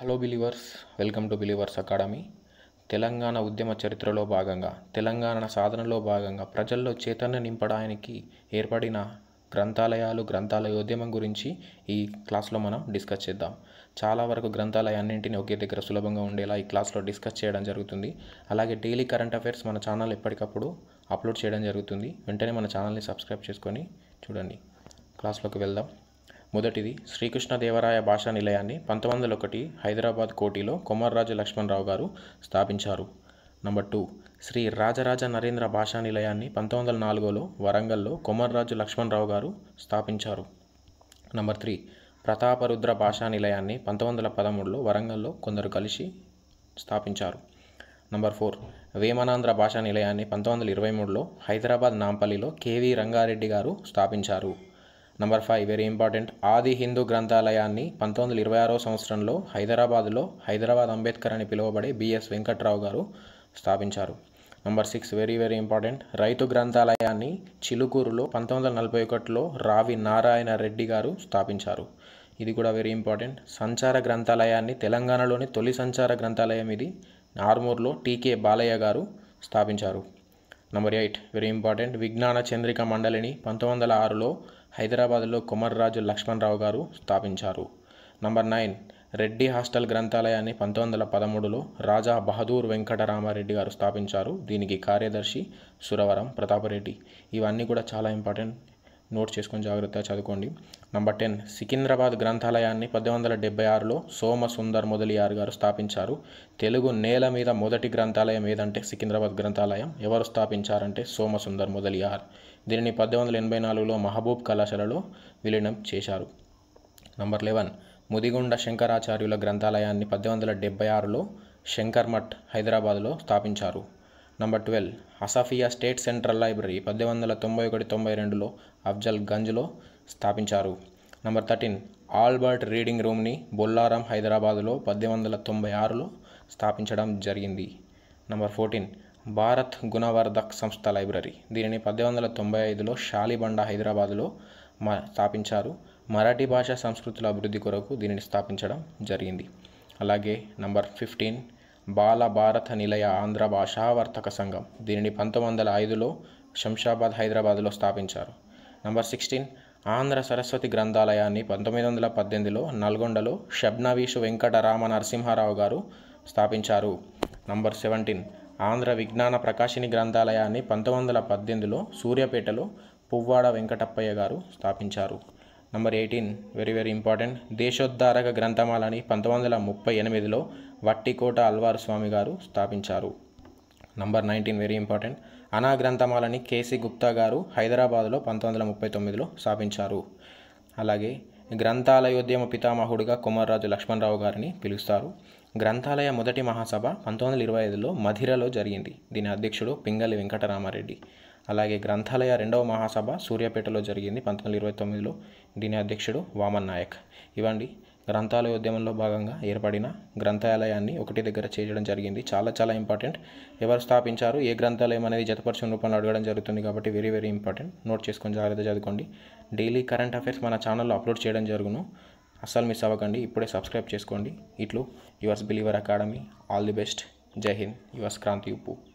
hello believers welcome to believers academy Telangana ఉద్యమ చరిత్రలో భాగంగా తెలంగాణ సాధనలో భాగంగా ప్రజల్లో చైతన్య నింపడానికి ఏర్పడిన గ్రంథాలయాలు గ్రంథాలయోద్యమం గురించి ఈ క్లాస్లో మనం డిస్కస్ చేద్దాం చాలా వరకు గ్రంథాలయాన్నింటినీ ఒకే దగ్గర సులభంగా ఉండేలా ఈ క్లాస్లో డిస్కస్ చేయడం జరుగుతుంది అలాగే డైలీ కరెంట్ అఫైర్స్ మన ఛానల్ ఎప్పటికప్పుడు అప్లోడ్ చేయడం జరుగుతుంది వెంటనే మన ఛానల్ని సబ్స్క్రైబ్ చేసుకొని చూడండి క్లాస్లోకి వెళ్దాం మొదటిది శ్రీకృష్ణదేవరాయ భాషా నిలయాన్ని పంతొమ్మిది వందల ఒకటి హైదరాబాద్ కోటిలో కొమర్రాజు లక్ష్మణరావు గారు స్థాపించారు నంబర్ టూ శ్రీ రాజరాజ నరేంద్ర భాషా నిలయాన్ని పంతొమ్మిది వందల నాలుగులో వరంగల్లో కొమర్రాజు లక్ష్మణరావు గారు స్థాపించారు నంబర్ త్రీ ప్రతాపరుద్ర భాషా నిలయాన్ని పంతొమ్మిది వందల పదమూడులో వరంగల్లో కొందరు కలిసి స్థాపించారు నంబర్ ఫోర్ వేమనాంధ్ర భాషా నిలయాన్ని పంతొమ్మిది వందల ఇరవై మూడులో హైదరాబాద్ నాంపల్లిలో కేవీ రంగారెడ్డి గారు స్థాపించారు నంబర్ ఫైవ్ వెరీ ఇంపార్టెంట్ ఆది హిందూ గ్రంథాలయాన్ని పంతొమ్మిది వందల ఇరవై ఆరో సంవత్సరంలో హైదరాబాద్లో హైదరాబాద్ అంబేద్కర్ అని పిలువబడే బిఎస్ వెంకట్రావు గారు స్థాపించారు number six very very important రైతు గ్రంథాలయాన్ని చిలుకూరులో పంతొమ్మిది వందల నలభై ఒకటిలో రావి నారాయణ రెడ్డి గారు స్థాపించారు ఇది కూడా వెరీ ఇంపార్టెంట్ సంచార గ్రంథాలయాన్ని తెలంగాణలోని తొలి సంచార గ్రంథాలయం ఇది ఆర్మూర్లో టీకే బాలయ్య గారు స్థాపించారు నంబర్ ఎయిట్ వెరీ ఇంపార్టెంట్ విజ్ఞాన చంద్రిక మండలిని పంతొమ్మిది వందల ఆరులో హైదరాబాద్లో కుమర్రాజు లక్ష్మణరావు గారు స్థాపించారు నంబర్ నైన్ రెడ్డి హాస్టల్ గ్రంథాలయాన్ని పంతొమ్మిది వందల పదమూడులో రాజా బహదూర్ వెంకటరామారెడ్డి గారు స్థాపించారు దీనికి కార్యదర్శి సురవరం ప్రతాపరెడ్డి ఇవన్నీ కూడా చాలా ఇంపార్టెంట్ నోట్ చేసుకొని జాగ్రత్తగా చదువుకోండి నంబర్ టెన్ సికింద్రాబాద్ గ్రంథాలయాన్ని పద్దెనిమిది వందల డెబ్బై ఆరులో సోమ సుందర్ గారు స్థాపించారు తెలుగు నేల మీద మొదటి గ్రంథాలయం ఏదంటే సికింద్రాబాద్ గ్రంథాలయం ఎవరు స్థాపించారంటే సోమ సుందర్ మొదలియార్ దీనిని పద్దెనిమిది వందల ఎనభై నాలుగులో మహబూబ్ కళాశాలలో విలీనం చేశారు నంబర్ లెవెన్ ముదిగుండ శంకరాచార్యుల గ్రంథాలయాన్ని పద్దెనిమిది వందల డెబ్బై ఆరులో శంకర్మఠ్ హైదరాబాద్లో స్థాపించారు number twelve Asafia state central library పద్దెనిమిది వందల తొంభై ఒకటి తొంభై రెండులో అఫ్జల్ గంజ్లో స్థాపించారు నంబర్ థర్టీన్ ఆల్బర్ట్ రీడింగ్ రూమ్ని బొల్లారం హైదరాబాదులో పద్దెనిమిది వందల తొంభై ఆరులో స్థాపించడం జరిగింది నంబర్ ఫోర్టీన్ భారత్ గుణవర్ధక్ సంస్థ లైబ్రరీ దీనిని పద్దెనిమిది వందల తొంభై ఐదులో షాలిబండ హైదరాబాదులో మ స్థాపించారు మరాఠీ భాష సంస్కృతుల అభివృద్ధి కొరకు దీనిని స్థాపించడం జరిగింది అలాగే నంబర్ ఫిఫ్టీన్ బాల భారత నిలయ ఆంధ్ర భాషావర్తక సంఘం దీనిని పంతొమ్మిది వందల ఐదులో శంషాబాద్ హైదరాబాద్లో స్థాపించారు నంబర్ సిక్స్టీన్ ఆంధ్ర సరస్వతి గ్రంథాలయాన్ని పంతొమ్మిది వందల పద్దెనిమిదిలో నల్గొండలో షబ్నవీషు వెంకటరామ నరసింహారావు గారు స్థాపించారు నంబర్ సెవెంటీన్ ఆంధ్ర విజ్ఞాన ప్రకాశిని గ్రంథాలయాన్ని పంతొమ్మిది వందల పద్దెనిమిదిలో సూర్యాపేటలో పువ్వాడ వెంకటప్పయ్య గారు స్థాపించారు number eighteen very very important Desoddharaka గ్రంథమాలని పంతొమ్మిది వందల ముప్పై ఎనిమిదిలో వట్టికోట అల్వార్ స్వామి గారు స్థాపించారు నంబర్ నైన్టీన్ వెరీ ఇంపార్టెంట్ అనా గ్రంథమాలని కేసీ గుప్తా గారు హైదరాబాదులో పంతొమ్మిది వందల ముప్పై తొమ్మిదిలో స్థాపించారు అలాగే గ్రంథాలయోద్యమ పితామహుడిగా కొమర్రాజు లక్ష్మణరావు గారిని పిలుస్తారు గ్రంథాలయ మొదటి మహాసభ పంతొమ్మిది వందల ఇరవై ఐదులో మధిరలో జరిగింది దీని అధ్యక్షుడు పింగళి వెంకటరామారెడ్డి అలాగే గ్రంథాలయ రెండవ మహాసభ సూర్యాపేటలో జరిగింది పంతొమ్మిది ఇరవై తొమ్మిదిలో దీని అధ్యక్షుడు వామన్ నాయక్ ఇవ్వండి గ్రంథాలయ ఉద్యమంలో భాగంగా ఏర్పడిన గ్రంథాలయాన్ని ఒకటి దగ్గర చేయడం జరిగింది చాలా చాలా ఇంపార్టెంట్ ఎవరు స్థాపించారు ఏ గ్రంథాలయం అనేది జతపరిచిన రూపంలో అడగడం జరుగుతుంది కాబట్టి వెరీ వెరీ ఇంపార్టెంట్ నోట్ చేసుకొని జాగ్రత్త చదువుకోండి డైలీ కరెంట్ అఫైర్స్ మన ఛానల్లో అప్లోడ్ చేయడం జరుగును అస్సలు మిస్ అవ్వకండి ఇప్పుడే సబ్స్క్రైబ్ చేసుకోండి ఇట్లు yours believer academy all the best జై హింద్ యువర్స్ క్రాంతి ఉప్పు